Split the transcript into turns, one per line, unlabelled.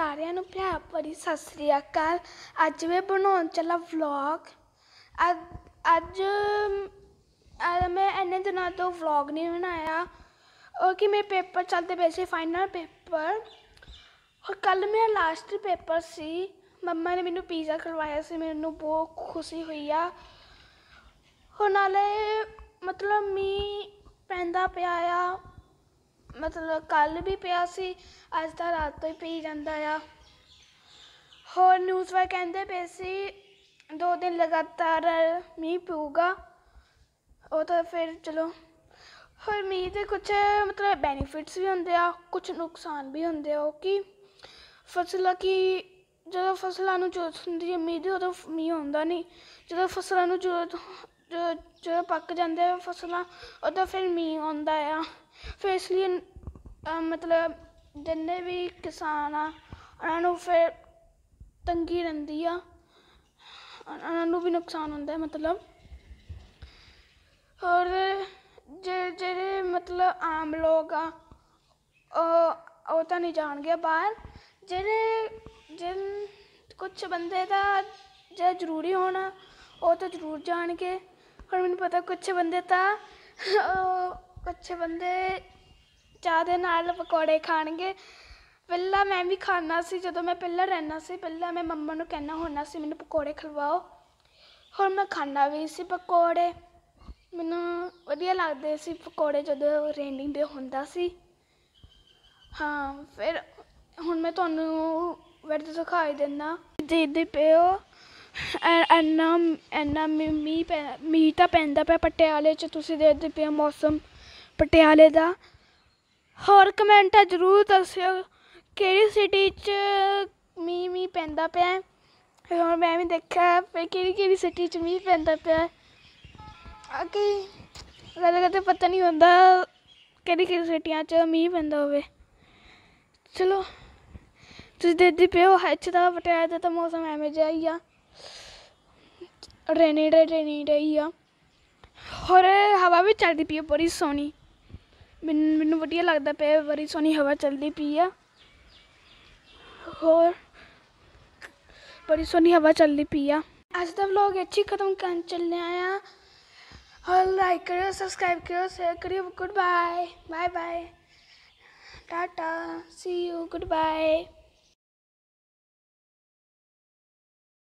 ਸਾਰਿਆਂ ਨੂੰ ਪਿਆਰ ਭਰੀ ਸਤਿ ਸ੍ਰੀ ਅਕਾਲ ਅੱਜ ਮੈਂ ਬਣਾਉਣ ਚੱਲਾ ਵਲੌਗ ਅੱਜ ਅੱਜ ਮੈਂ ਇੰਨੇ ਦਿਨਾਂ ਤੋਂ ਵਲੌਗ ਨਹੀਂ ਬਣਾਇਆ ਉਹ ਕਿ ਮੇਰੇ ਪੇਪਰ ਚੱਲਦੇ ਪਏ ਸੀ ਫਾਈਨਲ ਪੇਪਰ ਔਰ ਕੱਲ ਮੇਰਾ ਲਾਸਟ ਪੇਪਰ ਸੀ ਮੰਮਾ ਨੇ ਮੈਨੂੰ ਪੀਜ਼ਾ ਖਵਾਇਆ ਸੀ ਮੈਨੂੰ ਬਹੁਤ ਖੁਸ਼ੀ ਹੋਈ ਆ ਹੁਣ ਨਾਲੇ ਮਤਲਬ ਮੀ ਪੈਂਦਾ ਪਿਆ ਆ ਮਤਲਬ ਕੱਲ ਵੀ ਪਿਆ ਸੀ ਅੱਜ ਤਾਂ ਰਾਤ ਤੋਂ ਹੀ ਪੀ ਜਾਂਦਾ ਆ ਹੋਰ ਨਿਊਜ਼ ਵਾਲੇ ਕਹਿੰਦੇ ਪਏ ਸੀ ਦੋ ਦਿਨ ਲਗਾਤਾਰ ਮੀਂਹ ਪਊਗਾ ਉਹ ਤਾਂ ਫਿਰ ਚਲੋ ਹੋਰ ਮੀਂਹ ਦੇ ਕੁਝ ਮਤਲਬ ਬੈਨੀਫਿਟਸ ਵੀ ਹੁੰਦੇ ਆ ਕੁਝ ਨੁਕਸਾਨ ਵੀ ਹੁੰਦੇ ਆ ਕਿ ਫਸਲਾਂ ਕੀ ਜਦੋਂ ਫਸਲਾਂ ਨੂੰ ਜ਼ਰੂਰਤ ਹੁੰਦੀ ਹੈ ਮੀਂਹ ਦੀ ਉਦੋਂ ਮੀਂਹ ਹੁੰਦਾ ਨਹੀਂ ਜਦੋਂ ਫਸਲਾਂ ਨੂੰ ਜ਼ਰੂਰਤ ਜਦੋਂ ਪੱਕ ਜਾਂਦੇ ਆ ਫਸਲਾਂ ਉਦੋਂ ਫਿਰ ਮੀਂਹ ਆਉਂਦਾ ਆ ਫਿਰ ਇਸ ਲਈ ਮਤਲਬ ਜਿੰਨੇ ਵੀ ਕਿਸਾਨ ਆ ਉਹਨਾਂ ਨੂੰ ਫਿਰ ਤੰਗੀ ਰਹਿੰਦੀ ਆ ਉਹਨਾਂ ਨੂੰ ਵੀ ਨੁਕਸਾਨ ਹੁੰਦਾ ਮਤਲਬ ਔਰ ਜਿਹੜੇ ਮਤਲਬ ਆਮ ਲੋਕ ਆ ਉਹ ਤਾਂ ਨਹੀਂ ਜਾਣਗੇ ਬਾਹਰ ਜਿਹੜੇ ਜਿਨ ਕੁਝ ਬੰਦੇ ਦਾ ਜੇ ਜ਼ਰੂਰੀ ਹੋਣਾ ਉਹ ਤਾਂ ਜ਼ਰੂਰ ਜਾਣਗੇ ਹੁਣ ਮੈਨੂੰ ਪਤਾ ਕੁਝ ਬੰਦੇ ਤਾਂ ਕੁਝ ਬੰਦੇ ਚਾਹ ਦੇ ਨਾਲ ਪਕੌੜੇ ਖਾਣਗੇ ਪਹਿਲਾਂ ਮੈਂ ਵੀ ਖਾਣਾ ਸੀ ਜਦੋਂ ਮੈਂ ਪਹਿਲਾਂ ਰਹਿਣਾ ਸੀ ਪਹਿਲਾਂ ਮੈਂ ਮੰਮਾ ਨੂੰ ਕਹਿਣਾ ਹੋਣਾ ਸੀ ਮੈਨੂੰ ਪਕੌੜੇ ਖਿਲਵਾਓ ਹੁਣ ਮੈਂ ਖਾਣਾ ਵੀ ਸੀ ਪਕੌੜੇ ਮੈਨੂੰ ਵਧੀਆ ਲੱਗਦੇ ਸੀ ਪਕੌੜੇ ਜਦੋਂ ਰੇਨਿੰਗ ਦੇ ਹੁੰਦਾ ਸੀ ਹਾਂ ਫਿਰ ਹੁਣ ਮੈਂ ਤੁਹਾਨੂੰ ਵਰਦ ਦਿਖਾਈ ਦਿੰਦਾ ਜਿੱਦੇ ਪਿਓ ਐਨਾ ਐਨਾ ਮੀ ਮੀ ਤਾਂ ਪੈਂਦਾ ਪਿਆ ਪਟਿਆਲੇ ਚ ਤੁਸੀਂ ਦੇਖਦੇ ਪਿਆ ਮੌਸਮ ਪਟਿਆਲੇ ਦਾ ਹੋਰ ਕਮੈਂਟਾਂ ਜ਼ਰੂਰ ਦੱਸਿਓ ਕਿਹੜੀ ਸਿਟੀ 'ਚ ਮੀਂਹ ਮੀਂਹ ਪੈਂਦਾ ਪਿਆ ਹੈ ਫਿਰ ਹੁਣ ਮੈਂ ਵੀ ਦੇਖਿਆ ਫੇ ਕਿਹੜੀ ਕਿਹੜੀ ਸਿਟੀ 'ਚ ਮੀਂਹ ਪੈਂਦਾ ਪਿਆ ਅਕੀ ਅੱਗੇ ਕਦੇ ਕਦੇ ਪਤਾ ਨਹੀਂ ਹੁੰਦਾ ਕਿਹੜੀ ਕਿਹੜੀ ਸਿਟੀਆਂ 'ਚ ਮੀਂਹ ਪੈਂਦਾ ਹੋਵੇ ਚਲੋ ਤੁਸੀਂ ਦੇਖਦੇ ਪਿਓ ਹੱਚ ਦਾ ਪਟਿਆਲਾ ਦਾ ਤਾਂ ਮੌਸਮ ਐਵੇਂ ਜਿਹਾ ਹੀ ਆ ਰੇਨੀ ਡੇ ਰੇਨੀ ਡੇ ਹੀ ਆ ਹੋਰ ਹਵਾ ਵੀ ਚੱਲਦੀ ਪਈ ਬੜੀ ਸੋਹਣੀ ਮੈਨੂੰ ਮੈਨੂੰ ਵਧੀਆ ਲੱਗਦਾ ਪਿਆ ਬੜੀ ਸੋਹਣੀ ਹਵਾ ਚੱਲਦੀ ਪਈ ਆ ਹੋਰ ਬੜੀ ਸੋਹਣੀ ਹਵਾ ਚੱਲਦੀ ਪਈ ਆ ਅੱਜ ਦਾ ਵਲੌਗ ਇੱਥੇ ਖਤਮ ਕਰਨ ਚੱਲੇ ਆ ਹਾਂ ਲਾਈਕ ਕਰਿਓ ਸਬਸਕ੍ਰਾਈਬ ਕਰਿਓ ਸ਼ੇਅਰ ਕਰਿਓ good bye bye bye tata see you good bye